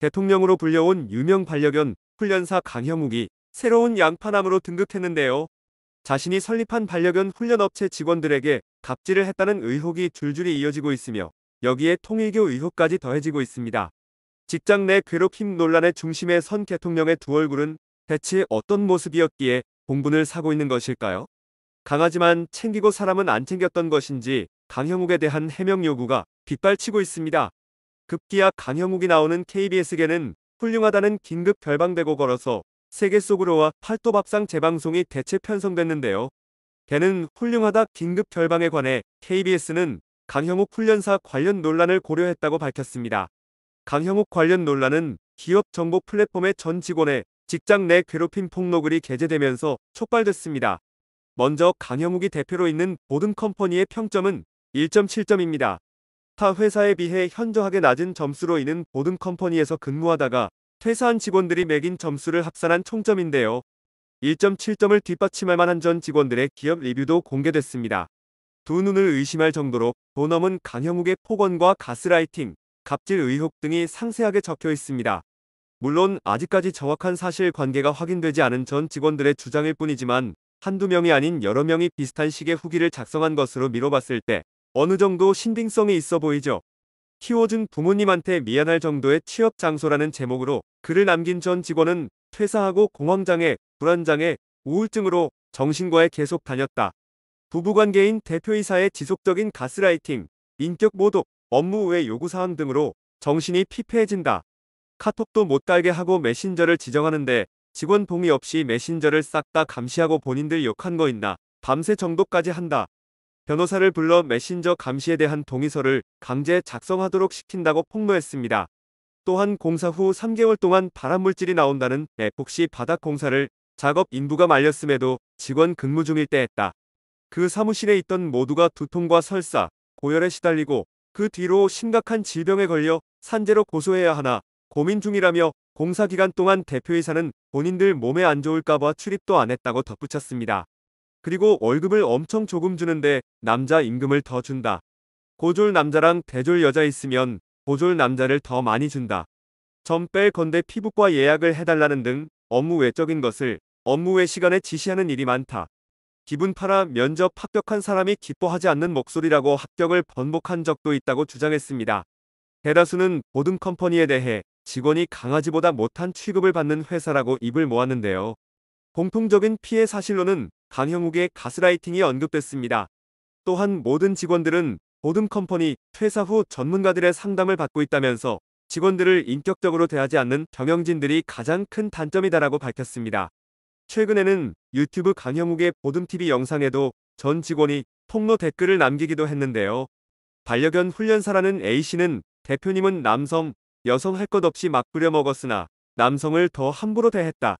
대통령으로 불려온 유명 반려견 훈련사 강형욱이 새로운 양파남으로 등극했는데요. 자신이 설립한 반려견 훈련업체 직원들에게 갑질을 했다는 의혹이 줄줄이 이어지고 있으며 여기에 통일교 의혹까지 더해지고 있습니다. 직장 내 괴롭힘 논란의 중심에 선 대통령의 두 얼굴은 대체 어떤 모습이었기에 공분을 사고 있는 것일까요? 강하지만 챙기고 사람은 안 챙겼던 것인지 강형욱에 대한 해명 요구가 빗발치고 있습니다. 급기야 강형욱이 나오는 KBS계는 훌륭하다는 긴급 결방되고 걸어서 세계 속으로와 팔도밥상 재방송이 대체 편성됐는데요. 개는 훌륭하다 긴급 결방에 관해 KBS는 강형욱 훈련사 관련 논란을 고려했다고 밝혔습니다. 강형욱 관련 논란은 기업 정보 플랫폼의 전 직원의 직장 내 괴롭힘 폭로글이 게재되면서 촉발됐습니다. 먼저 강형욱이 대표로 있는 모든 컴퍼니의 평점은 1.7점입니다. 타 회사에 비해 현저하게 낮은 점수로 인는보든 컴퍼니에서 근무하다가 퇴사한 직원들이 매긴 점수를 합산한 총점인데요. 1.7점을 뒷받침할 만한 전 직원들의 기업 리뷰도 공개됐습니다. 두 눈을 의심할 정도로 도넘은 강형욱의 폭언과 가스라이팅, 갑질 의혹 등이 상세하게 적혀 있습니다. 물론 아직까지 정확한 사실 관계가 확인되지 않은 전 직원들의 주장일 뿐이지만 한두 명이 아닌 여러 명이 비슷한 식의 후기를 작성한 것으로 미뤄봤을 때 어느 정도 신빙성이 있어 보이죠. 키워준 부모님한테 미안할 정도의 취업 장소라는 제목으로 글을 남긴 전 직원은 퇴사하고 공황장애, 불안장애, 우울증으로 정신과에 계속 다녔다. 부부관계인 대표이사의 지속적인 가스라이팅, 인격 모독, 업무 외 요구사항 등으로 정신이 피폐해진다. 카톡도 못 달게 하고 메신저를 지정하는데 직원 동의 없이 메신저를 싹 다 감시하고 본인들 욕한 거 있나 밤새 정도까지 한다. 변호사를 불러 메신저 감시에 대한 동의서를 강제 작성하도록 시킨다고 폭로했습니다. 또한 공사 후 3개월 동안 발암물질이 나온다는 에폭시 바닥 공사를 작업 인부가 말렸음에도 직원 근무 중일 때 했다. 그 사무실에 있던 모두가 두통과 설사, 고열에 시달리고 그 뒤로 심각한 질병에 걸려 산재로 고소해야 하나 고민 중이라며 공사 기간 동안 대표이사는 본인들 몸에 안 좋을까봐 출입도 안 했다고 덧붙였습니다. 그리고 월급을 엄청 조금 주는데 남자 임금을 더 준다. 고졸 남자랑 대졸 여자 있으면 고졸 남자를 더 많이 준다. 점 뺄 건데 피부과 예약을 해달라는 등 업무 외적인 것을 업무 외 시간에 지시하는 일이 많다. 기분 팔아 면접 합격한 사람이 기뻐하지 않는 목소리라고 합격을 번복한 적도 있다고 주장했습니다. 대다수는 보듬 컴퍼니에 대해 직원이 강아지보다 못한 취급을 받는 회사라고 입을 모았는데요. 공통적인 피해 사실로는 강형욱의 가스라이팅이 언급됐습니다. 또한 모든 직원들은 보듬 컴퍼니 퇴사 후 전문가들의 상담을 받고 있다면서 직원들을 인격적으로 대하지 않는 경영진들이 가장 큰 단점이다라고 밝혔습니다. 최근에는 유튜브 강형욱의 보듬TV 영상에도 전 직원이 폭로 댓글을 남기기도 했는데요. 반려견 훈련사라는 A씨는 대표님은 남성, 여성 할 것 없이 막 부려먹었으나 남성을 더 함부로 대했다.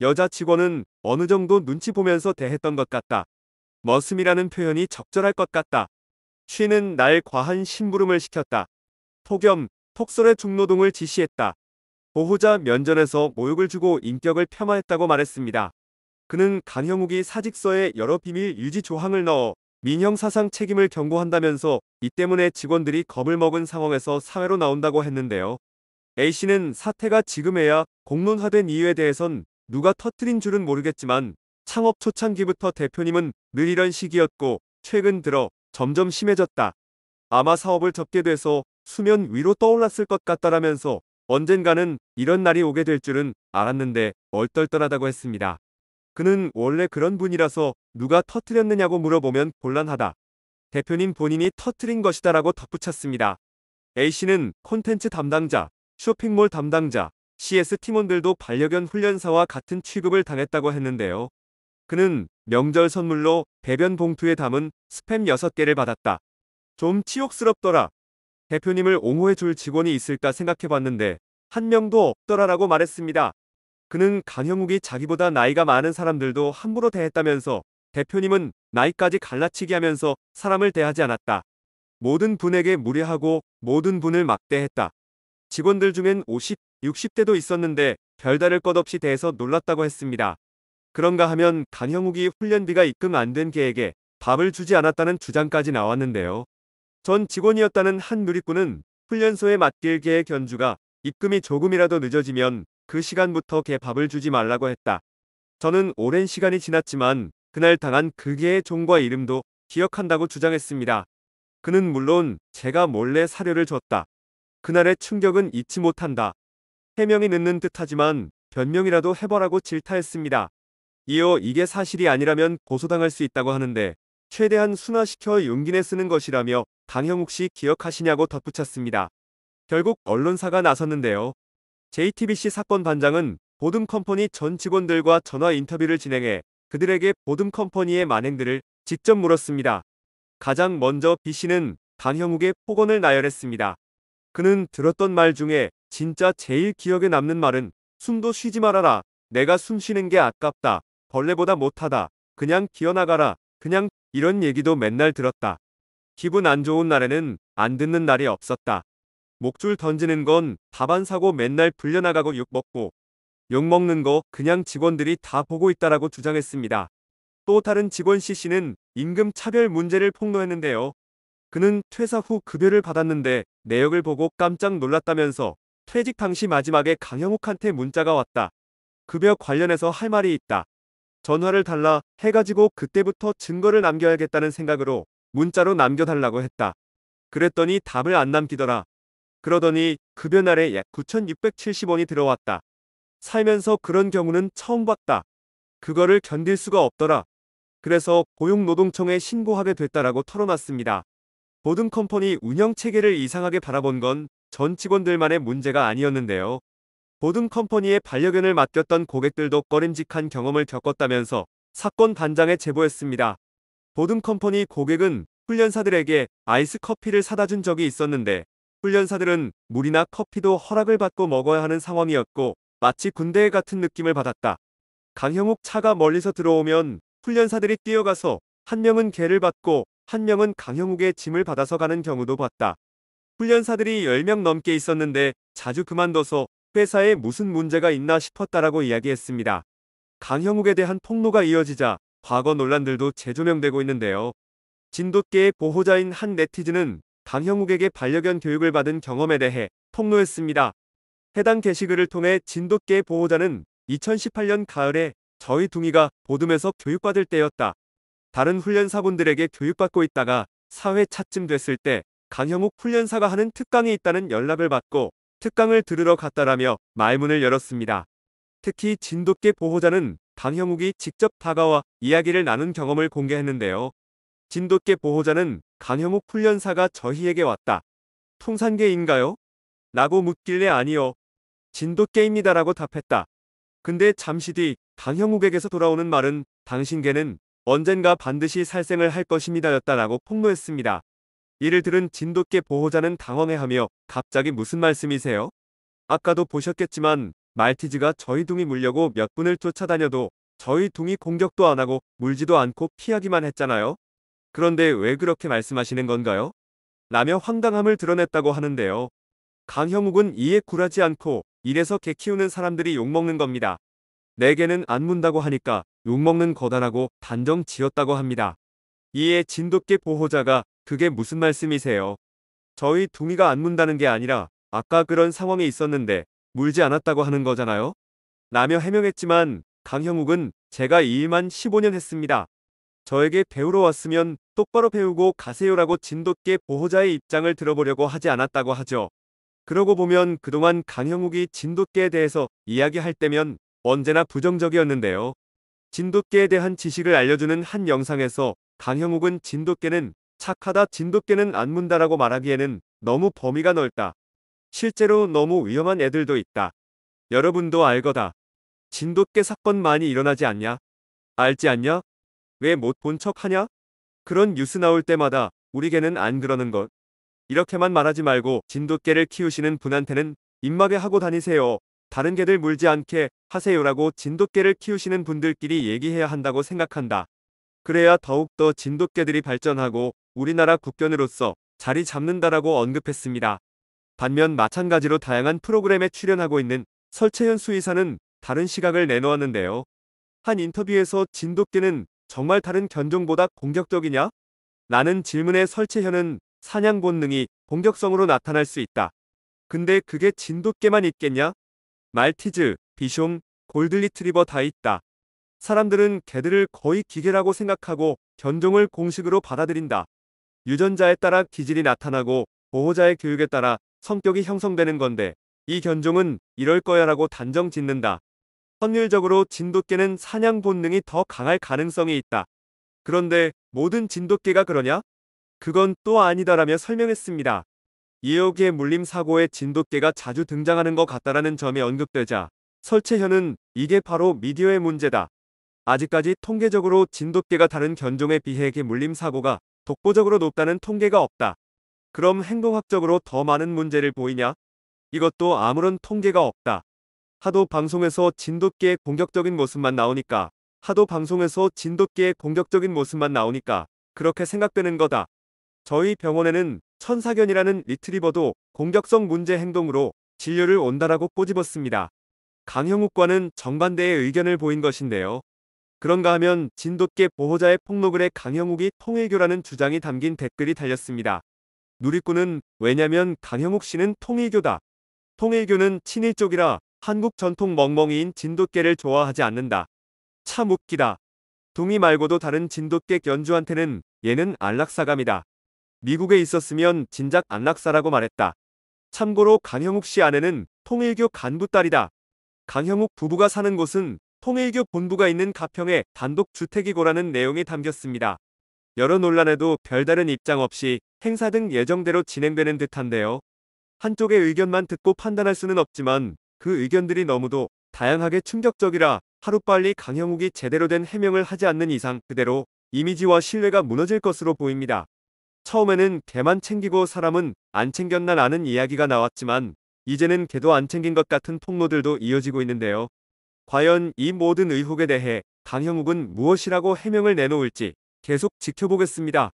여자 직원은 어느 정도 눈치 보면서 대했던 것 같다. 머슴이라는 표현이 적절할 것 같다. 쉬는 날 과한 심부름을 시켰다. 폭염, 폭설의 중노동을 지시했다. 보호자 면전에서 모욕을 주고 인격을 폄하했다고 말했습니다. 그는 강형욱이 사직서에 여러 비밀 유지 조항을 넣어 민형사상 책임을 경고한다면서 이 때문에 직원들이 겁을 먹은 상황에서 사회로 나온다고 했는데요. A씨는 사태가 지금에야 공론화된 이유에 대해선 누가 터트린 줄은 모르겠지만 창업 초창기부터 대표님은 늘 이런 식이었고 최근 들어 점점 심해졌다. 아마 사업을 접게 돼서 수면 위로 떠올랐을 것 같다라면서 언젠가는 이런 날이 오게 될 줄은 알았는데 얼떨떨하다고 했습니다. 그는 원래 그런 분이라서 누가 터트렸느냐고 물어보면 곤란하다. 대표님 본인이 터트린 것이다라고 덧붙였습니다. A씨는 콘텐츠 담당자, 쇼핑몰 담당자, CS 팀원들도 반려견 훈련사와 같은 취급을 당했다고 했는데요. 그는 명절 선물로 배변 봉투에 담은 스팸 6개를 받았다. 좀 치욕스럽더라. 대표님을 옹호해줄 직원이 있을까 생각해봤는데 한 명도 없더라라고 말했습니다. 그는 강형욱이 자기보다 나이가 많은 사람들도 함부로 대했다면서 대표님은 나이까지 갈라치기 하면서 사람을 대하지 않았다. 모든 분에게 무례하고 모든 분을 막대했다. 직원들 중엔 50, 60대도 있었는데 별다를 것 없이 대해서 놀랐다고 했습니다. 그런가 하면 강형욱이 훈련비가 입금 안 된 개에게 밥을 주지 않았다는 주장까지 나왔는데요. 전 직원이었다는 한 누리꾼은 훈련소에 맡길 개의 견주가 입금이 조금이라도 늦어지면 그 시간부터 개 밥을 주지 말라고 했다. 저는 오랜 시간이 지났지만 그날 당한 그 개의 종과 이름도 기억한다고 주장했습니다. 그는 물론 제가 몰래 사료를 줬다. 그날의 충격은 잊지 못한다. 해명이 늦는 듯하지만 변명이라도 해보라고 질타했습니다. 이어 이게 사실이 아니라면 고소당할 수 있다고 하는데 최대한 순화시켜 용기내 쓰는 것이라며 강형욱 씨 기억하시냐고 덧붙였습니다. 결국 언론사가 나섰는데요. JTBC 사건 반장은 보듬컴퍼니 전 직원들과 전화 인터뷰를 진행해 그들에게 보듬컴퍼니의 만행들을 직접 물었습니다. 가장 먼저 B씨는 강형욱의 폭언을 나열했습니다. 그는 들었던 말 중에 진짜 제일 기억에 남는 말은 숨도 쉬지 말아라. 내가 숨 쉬는 게 아깝다. 벌레보다 못하다. 그냥 기어나가라. 그냥 이런 얘기도 맨날 들었다. 기분 안 좋은 날에는 안 듣는 날이 없었다. 목줄 던지는 건 밥 안 사고 맨날 불려나가고 욕 먹고 욕 먹는 거 그냥 직원들이 다 보고 있다라고 주장했습니다. 또 다른 직원 c c 는 임금 차별 문제를 폭로했는데요. 그는 퇴사 후 급여를 받았는데 내역을 보고 깜짝 놀랐다면서 퇴직 당시 마지막에 강형욱한테 문자가 왔다. 급여 관련해서 할 말이 있다. 전화를 달라 해가지고 그때부터 증거를 남겨야겠다는 생각으로 문자로 남겨달라고 했다. 그랬더니 답을 안 남기더라. 그러더니 급여 날에 약 9,670원이 들어왔다. 살면서 그런 경우는 처음 봤다. 그거를 견딜 수가 없더라. 그래서 고용노동청에 신고하게 됐다라고 털어놨습니다. 보든 컴퍼니 운영 체계를 이상하게 바라본 건전 직원들만의 문제가 아니었는데요. 보든 컴퍼니에 반려견을 맡겼던 고객들도 꺼림직한 경험을 겪었다면서 사건 반장에 제보했습니다. 보든 컴퍼니 고객은 훈련사들에게 아이스 커피를 사다 준 적이 있었는데 훈련사들은 물이나 커피도 허락을 받고 먹어야 하는 상황이었고 마치 군대 에 같은 느낌을 받았다. 강형욱 차가 멀리서 들어오면 훈련사들이 뛰어가서 한 명은 개를 받고 한 명은 강형욱의 짐을 받아서 가는 경우도 봤다. 훈련사들이 10명 넘게 있었는데 자주 그만둬서 회사에 무슨 문제가 있나 싶었다라고 이야기했습니다. 강형욱에 대한 폭로가 이어지자 과거 논란들도 재조명되고 있는데요. 진돗개의 보호자인 한 네티즌은 강형욱에게 반려견 교육을 받은 경험에 대해 폭로했습니다. 해당 게시글을 통해 진돗개 보호자는 2018년 가을에 저희 둥이가 보듬에서 교육받을 때였다. 다른 훈련사분들에게 교육받고 있다가 사회 차쯤 됐을 때 강형욱 훈련사가 하는 특강이 있다는 연락을 받고 특강을 들으러 갔다라며 말문을 열었습니다. 특히 진돗개 보호자는 강형욱이 직접 다가와 이야기를 나눈 경험을 공개했는데요. 진돗개 보호자는 강형욱 훈련사가 저희에게 왔다. 통산개인가요? 라고 묻길래 아니요. 진돗개입니다라고 답했다. 근데 잠시 뒤 강형욱에게서 돌아오는 말은 당신 개는 언젠가 반드시 살생을 할 것입니다였다라고 폭로했습니다. 이를 들은 진돗개 보호자는 당황해하며 갑자기 무슨 말씀이세요? 아까도 보셨겠지만 말티즈가 저희 둥이 물려고 몇 분을 쫓아다녀도 저희 둥이 공격도 안 하고 물지도 않고 피하기만 했잖아요. 그런데 왜 그렇게 말씀하시는 건가요? 라며 황당함을 드러냈다고 하는데요. 강형욱은 이에 굴하지 않고 이래서 개 키우는 사람들이 욕먹는 겁니다. 내게는 안 문다고 하니까 욕먹는 거다라고 단정 지었다고 합니다. 이에 진돗개 보호자가 그게 무슨 말씀이세요? 저희 동이가 안 문다는 게 아니라 아까 그런 상황에 있었는데 물지 않았다고 하는 거잖아요? 라며 해명했지만 강형욱은 제가 이 일만 15년 했습니다. 저에게 배우러 왔으면 똑바로 배우고 가세요라고 진돗개 보호자의 입장을 들어보려고 하지 않았다고 하죠. 그러고 보면 그동안 강형욱이 진돗개에 대해서 이야기할 때면 언제나 부정적이었는데요. 진돗개에 대한 지식을 알려주는 한 영상에서 강형욱은 진돗개는 착하다 진돗개는 안 문다라고 말하기에는 너무 범위가 넓다. 실제로 너무 위험한 애들도 있다. 여러분도 알거다. 진돗개 사건 많이 일어나지 않냐? 알지 않냐? 왜 못 본 척하냐? 그런 뉴스 나올 때마다 우리 개는 안 그러는 것. 이렇게만 말하지 말고 진돗개를 키우시는 분한테는 입마개 하고 다니세요. 다른 개들 물지 않게 하세요라고 진돗개를 키우시는 분들끼리 얘기해야 한다고 생각한다. 그래야 더욱더 진돗개들이 발전하고 우리나라 국견으로서 자리 잡는다라고 언급했습니다. 반면 마찬가지로 다양한 프로그램에 출연하고 있는 설채현 수의사는 다른 시각을 내놓았는데요. 한 인터뷰에서 진돗개는 정말 다른 견종보다 공격적이냐? 라는 질문에 설채현은 사냥 본능이 공격성으로 나타날 수 있다. 근데 그게 진돗개만 있겠냐? 말티즈, 비숑, 골드리트리버 다 있다. 사람들은 개들을 거의 기계라고 생각하고 견종을 공식으로 받아들인다. 유전자에 따라 기질이 나타나고 보호자의 교육에 따라 성격이 형성되는 건데 이 견종은 이럴 거야 라고 단정 짓는다. 확률적으로 진돗개는 사냥 본능이 더 강할 가능성이 있다. 그런데 모든 진돗개가 그러냐? 그건 또 아니다라며 설명했습니다. 이어기의 물림 사고에 진돗개가 자주 등장하는 것 같다라는 점이 언급되자 설채현은 이게 바로 미디어의 문제다. 아직까지 통계적으로 진돗개가 다른 견종에 비해 개 물림 사고가 독보적으로 높다는 통계가 없다. 그럼 행동학적으로 더 많은 문제를 보이냐? 이것도 아무런 통계가 없다. 하도 방송에서 진돗개의 공격적인 모습만 나오니까 하도 방송에서 진돗개의 공격적인 모습만 나오니까 그렇게 생각되는 거다. 저희 병원에는 천사견이라는 리트리버도 공격성 문제 행동으로 진료를 온다라고 꼬집었습니다. 강형욱과는 정반대의 의견을 보인 것인데요. 그런가 하면 진돗개 보호자의 폭로글에 강형욱이 통일교라는 주장이 담긴 댓글이 달렸습니다. 누리꾼은 왜냐면 강형욱 씨는 통일교다. 통일교는 친일 쪽이라 한국 전통 멍멍이인 진돗개를 좋아하지 않는다. 참 웃기다. 동이 말고도 다른 진돗개 연주한테는 얘는 안락사감이다. 미국에 있었으면 진작 안락사라고 말했다. 참고로 강형욱 씨 아내는 통일교 간부 딸이다. 강형욱 부부가 사는 곳은 통일교 본부가 있는 가평에 단독주택이 고라는 내용이 담겼습니다. 여러 논란에도 별다른 입장 없이 행사 등 예정대로 진행되는 듯한데요. 한쪽의 의견만 듣고 판단할 수는 없지만 그 의견들이 너무도 다양하게 충격적이라 하루빨리 강형욱이 제대로 된 해명을 하지 않는 이상 그대로 이미지와 신뢰가 무너질 것으로 보입니다. 처음에는 개만 챙기고 사람은 안 챙겼나라는 이야기가 나왔지만 이제는 개도 안 챙긴 것 같은 폭로들도 이어지고 있는데요. 과연 이 모든 의혹에 대해 강형욱은 무엇이라고 해명을 내놓을지 계속 지켜보겠습니다.